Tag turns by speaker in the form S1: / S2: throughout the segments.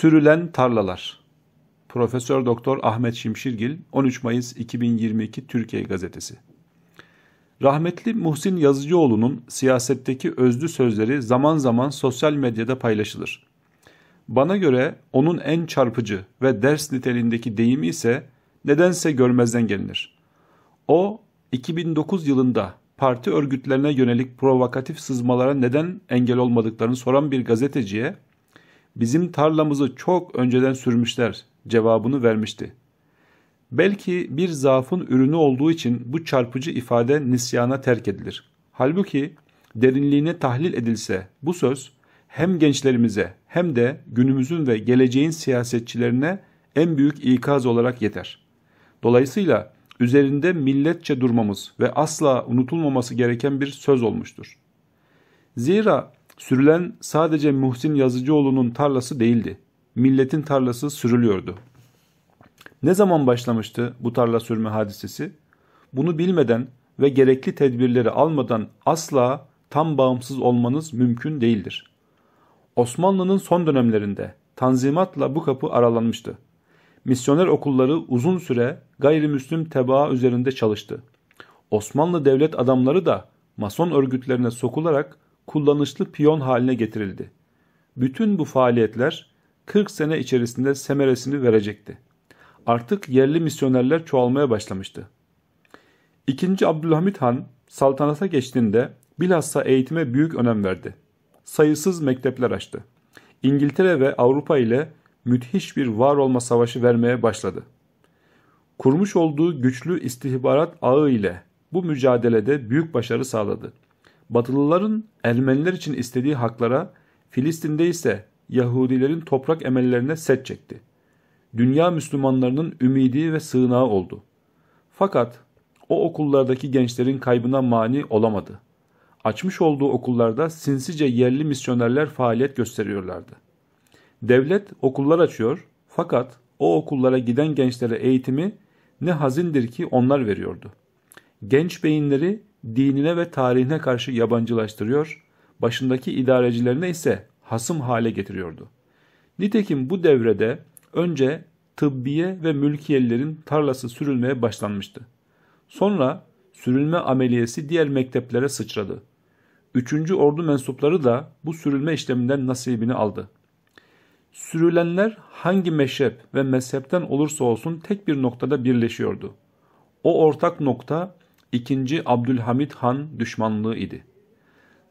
S1: Sürülen tarlalar. Profesör Doktor Ahmet Şimşirgil 13 Mayıs 2022 Türkiye Gazetesi. Rahmetli Muhsin Yazıcıoğlu'nun siyasetteki özlü sözleri zaman zaman sosyal medyada paylaşılır. Bana göre onun en çarpıcı ve ders niteliğindeki deyimi ise nedense görmezden gelinir. O 2009 yılında parti örgütlerine yönelik provokatif sızmalara neden engel olmadıklarını soran bir gazeteciye bizim tarlamızı çok önceden sürmüşler cevabını vermişti. Belki bir zaafın ürünü olduğu için bu çarpıcı ifade nisyana terk edilir. Halbuki derinliğine tahlil edilse bu söz hem gençlerimize hem de günümüzün ve geleceğin siyasetçilerine en büyük ikaz olarak yeter. Dolayısıyla üzerinde milletçe durmamız ve asla unutulmaması gereken bir söz olmuştur. Zira Sürülen sadece Muhsin Yazıcıoğlu'nun tarlası değildi. Milletin tarlası sürülüyordu. Ne zaman başlamıştı bu tarla sürme hadisesi? Bunu bilmeden ve gerekli tedbirleri almadan asla tam bağımsız olmanız mümkün değildir. Osmanlı'nın son dönemlerinde tanzimatla bu kapı aralanmıştı. Misyoner okulları uzun süre gayrimüslim tebaa üzerinde çalıştı. Osmanlı devlet adamları da mason örgütlerine sokularak kullanışlı piyon haline getirildi. Bütün bu faaliyetler 40 sene içerisinde semeresini verecekti. Artık yerli misyonerler çoğalmaya başlamıştı. İkinci Abdülhamit Han saltanata geçtiğinde bilhassa eğitime büyük önem verdi. Sayısız mektepler açtı. İngiltere ve Avrupa ile müthiş bir var olma savaşı vermeye başladı. Kurmuş olduğu güçlü istihbarat ağı ile bu mücadelede büyük başarı sağladı. Batılıların Ermeniler için istediği haklara, Filistin'de ise Yahudilerin toprak emellerine set çekti. Dünya Müslümanlarının ümidi ve sığınağı oldu. Fakat o okullardaki gençlerin kaybına mani olamadı. Açmış olduğu okullarda sinsice yerli misyonerler faaliyet gösteriyorlardı. Devlet okullar açıyor fakat o okullara giden gençlere eğitimi ne hazindir ki onlar veriyordu. Genç beyinleri dinine ve tarihine karşı yabancılaştırıyor, başındaki idarecilerine ise hasım hale getiriyordu. Nitekim bu devrede önce tıbbiye ve mülkiyelilerin tarlası sürülmeye başlanmıştı. Sonra sürülme ameliyesi diğer mekteplere sıçradı. Üçüncü ordu mensupları da bu sürülme işleminden nasibini aldı. Sürülenler hangi meşrep ve mezhepten olursa olsun tek bir noktada birleşiyordu. O ortak nokta 2. Abdülhamit Han düşmanlığı idi.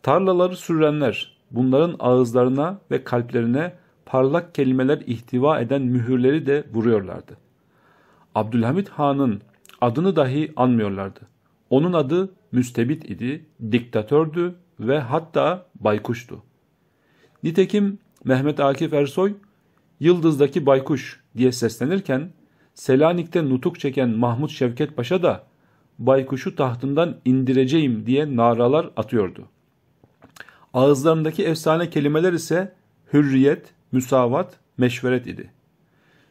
S1: Tarlaları sürenler, bunların ağızlarına ve kalplerine parlak kelimeler ihtiva eden mühürleri de vuruyorlardı. Abdülhamit Han'ın adını dahi anmıyorlardı. Onun adı müstebit idi, diktatördü ve hatta baykuştu. Nitekim Mehmet Akif Ersoy, Yıldız'daki baykuş diye seslenirken, Selanik'te nutuk çeken Mahmut Şevket Paşa da baykuşu tahtından indireceğim diye naralar atıyordu. Ağızlarındaki efsane kelimeler ise hürriyet, müsavat, meşveret idi.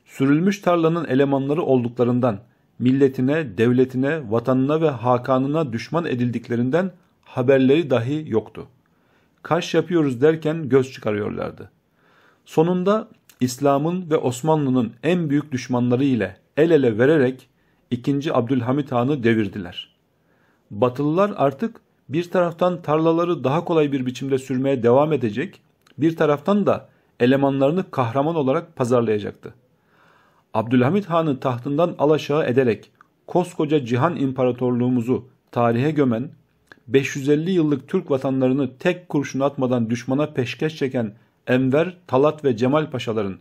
S1: Sürülmüş tarlanın elemanları olduklarından, milletine, devletine, vatanına ve hakanına düşman edildiklerinden haberleri dahi yoktu. Kaş yapıyoruz derken göz çıkarıyorlardı. Sonunda İslam'ın ve Osmanlı'nın en büyük düşmanları ile el ele vererek 2. Abdülhamit Han'ı devirdiler. Batılılar artık bir taraftan tarlaları daha kolay bir biçimde sürmeye devam edecek, bir taraftan da elemanlarını kahraman olarak pazarlayacaktı. Abdülhamit Han'ı tahtından alaşağı ederek koskoca cihan imparatorluğumuzu tarihe gömen, 550 yıllık Türk vatanlarını tek kurşun atmadan düşmana peşkeş çeken Enver, Talat ve Cemal Paşaların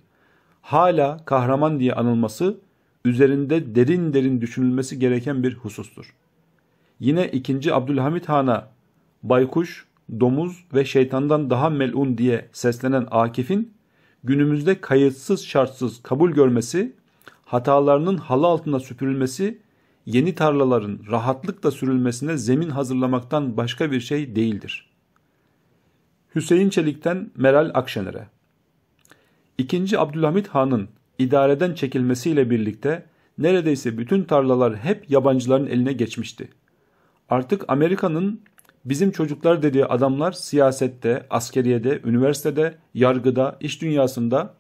S1: hala kahraman diye anılması üzerinde derin derin düşünülmesi gereken bir husustur. Yine 2. Abdülhamit Han'a baykuş, domuz ve şeytandan daha melun diye seslenen Akif'in günümüzde kayıtsız şartsız kabul görmesi, hatalarının halı altında süpürülmesi, yeni tarlaların rahatlıkla sürülmesine zemin hazırlamaktan başka bir şey değildir. Hüseyin Çelik'ten Meral Akşener'e 2. Abdülhamit Han'ın idareden çekilmesiyle birlikte neredeyse bütün tarlalar hep yabancıların eline geçmişti. Artık Amerika'nın bizim çocuklar dediği adamlar siyasette, askeriyede, üniversitede, yargıda, iş dünyasında,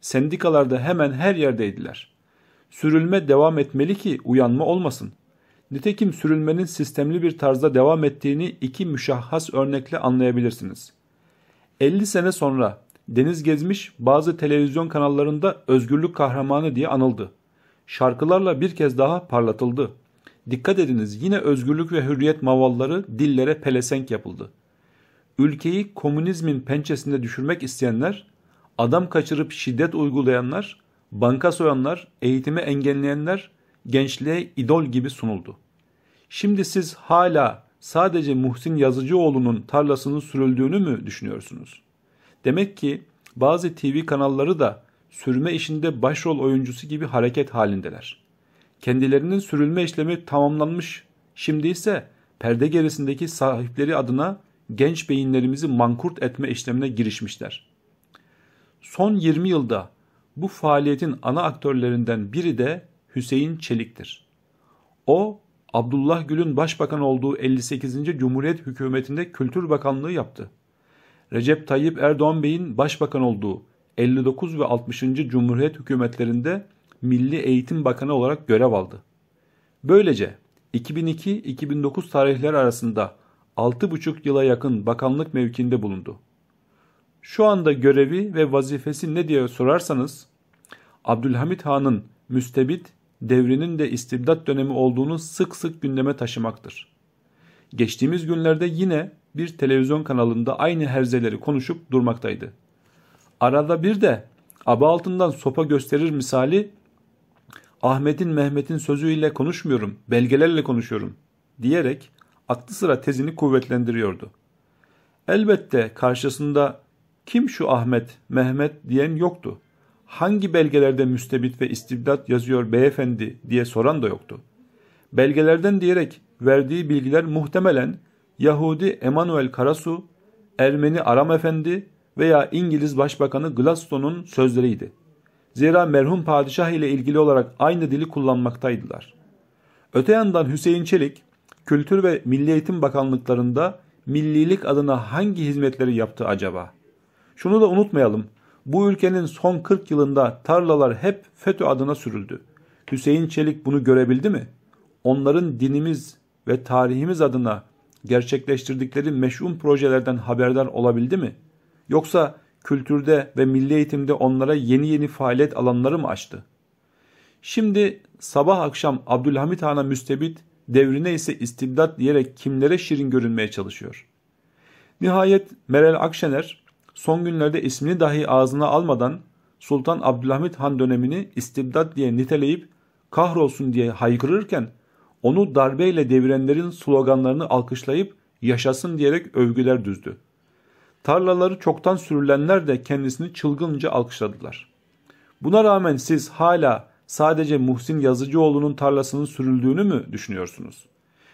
S1: sendikalarda hemen her yerdeydiler. Sürülme devam etmeli ki uyanma olmasın. Nitekim sürülmenin sistemli bir tarzda devam ettiğini iki müşahhas örnekle anlayabilirsiniz. 50 sene sonra Deniz gezmiş bazı televizyon kanallarında özgürlük kahramanı diye anıldı. Şarkılarla bir kez daha parlatıldı. Dikkat ediniz yine özgürlük ve hürriyet mavalları dillere pelesenk yapıldı. Ülkeyi komünizmin pençesinde düşürmek isteyenler, adam kaçırıp şiddet uygulayanlar, banka soyanlar, eğitimi engelleyenler gençliğe idol gibi sunuldu. Şimdi siz hala sadece Muhsin Yazıcıoğlu'nun tarlasının sürüldüğünü mü düşünüyorsunuz? Demek ki bazı TV kanalları da sürme işinde başrol oyuncusu gibi hareket halindeler. Kendilerinin sürülme işlemi tamamlanmış. Şimdi ise perde gerisindeki sahipleri adına genç beyinlerimizi mankurt etme işlemine girişmişler. Son 20 yılda bu faaliyetin ana aktörlerinden biri de Hüseyin Çelik'tir. O Abdullah Gül'ün başbakan olduğu 58. Cumhuriyet hükümetinde Kültür Bakanlığı yaptı. Recep Tayyip Erdoğan Bey'in başbakan olduğu 59 ve 60. Cumhuriyet hükümetlerinde Milli Eğitim Bakanı olarak görev aldı. Böylece 2002-2009 tarihleri arasında 6,5 yıla yakın bakanlık mevkinde bulundu. Şu anda görevi ve vazifesi ne diye sorarsanız Abdülhamit Han'ın müstebit devrinin de istibdat dönemi olduğunu sık sık gündeme taşımaktır geçtiğimiz günlerde yine bir televizyon kanalında aynı herzeleri konuşup durmaktaydı. Arada bir de aba altından sopa gösterir misali Ahmet'in Mehmet'in sözüyle konuşmuyorum, belgelerle konuşuyorum diyerek aklı sıra tezini kuvvetlendiriyordu. Elbette karşısında kim şu Ahmet, Mehmet diyen yoktu. Hangi belgelerde müstebit ve istibdat yazıyor beyefendi diye soran da yoktu. Belgelerden diyerek verdiği bilgiler muhtemelen Yahudi Emanuel Karasu, Ermeni Aram Efendi veya İngiliz Başbakanı Gladstone'un sözleriydi. Zira merhum padişah ile ilgili olarak aynı dili kullanmaktaydılar. Öte yandan Hüseyin Çelik, Kültür ve Milli Eğitim Bakanlıklarında millilik adına hangi hizmetleri yaptı acaba? Şunu da unutmayalım. Bu ülkenin son 40 yılında tarlalar hep FETÖ adına sürüldü. Hüseyin Çelik bunu görebildi mi? Onların dinimiz, ve tarihimiz adına gerçekleştirdikleri meşhum projelerden haberdar olabildi mi? Yoksa kültürde ve milli eğitimde onlara yeni yeni faaliyet alanları mı açtı? Şimdi sabah akşam Abdülhamit Han'a müstebit, devrine ise istibdat diyerek kimlere şirin görünmeye çalışıyor. Nihayet Meral Akşener son günlerde ismini dahi ağzına almadan Sultan Abdülhamit Han dönemini istibdat diye niteleyip kahrolsun diye haykırırken onu darbeyle devirenlerin sloganlarını alkışlayıp yaşasın diyerek övgüler düzdü. Tarlaları çoktan sürülenler de kendisini çılgınca alkışladılar. Buna rağmen siz hala sadece Muhsin Yazıcıoğlu'nun tarlasının sürüldüğünü mü düşünüyorsunuz?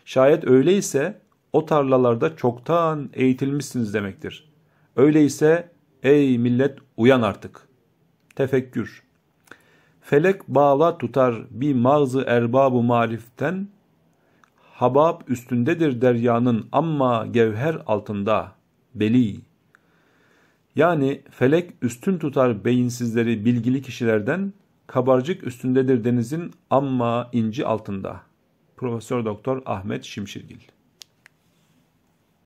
S1: Şayet öyleyse o tarlalarda çoktan eğitilmişsiniz demektir. Öyleyse ey millet uyan artık. Tefekkür. Felek bağla tutar bir mağzı erbabu mariften Habab üstündedir deryanın amma gevher altında. Beli. Yani felek üstün tutar beyinsizleri bilgili kişilerden, kabarcık üstündedir denizin amma inci altında. Profesör Doktor Ahmet Şimşirgil